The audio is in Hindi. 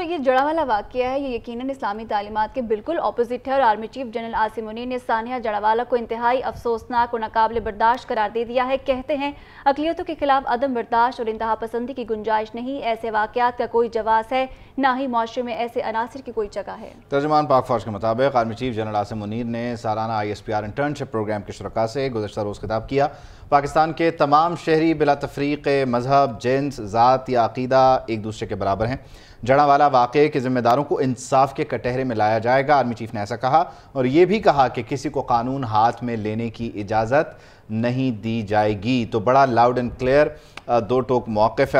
तो ये जड़ा वाला वाक्य है ये यकीनन इस्लामी तालीमत के बिल्कुल अपोजिट है और army chief general Asim Munir ने सानिया जड़ावाला को इंतहाई अफसोसनाक और नाकबिल बर्दाश्त करार दे दिया है कहते हैं अकलीतों के खिलाफ अदम बर्दाश्त और इंतहा पसंदी की गुंजाइश नहीं ऐसे वाक़ात का कोई जवाब है ना ही माशरे में ऐसे अनासर की कोई जगह है तर्जमान पाक फौज के मुताबिक army chief general Asim Munir ने सालाना I S P R internship programme के शुरा से गुजशत रोज़ खिताब किया पाकिस्तान के तमाम शहरी बिला तफरीक मजहब जेंस ज़ात या अकीदा एक दूसरे के बराबर हैं जड़ा वाक़े के जिम्मेदारों को इंसाफ के कटहरे में लाया जाएगा आर्मी चीफ ने ऐसा कहा और ये भी कहा कि किसी को कानून हाथ में लेने की इजाज़त नहीं दी जाएगी तो बड़ा लाउड एंड क्लियर दो टोक मौक़ है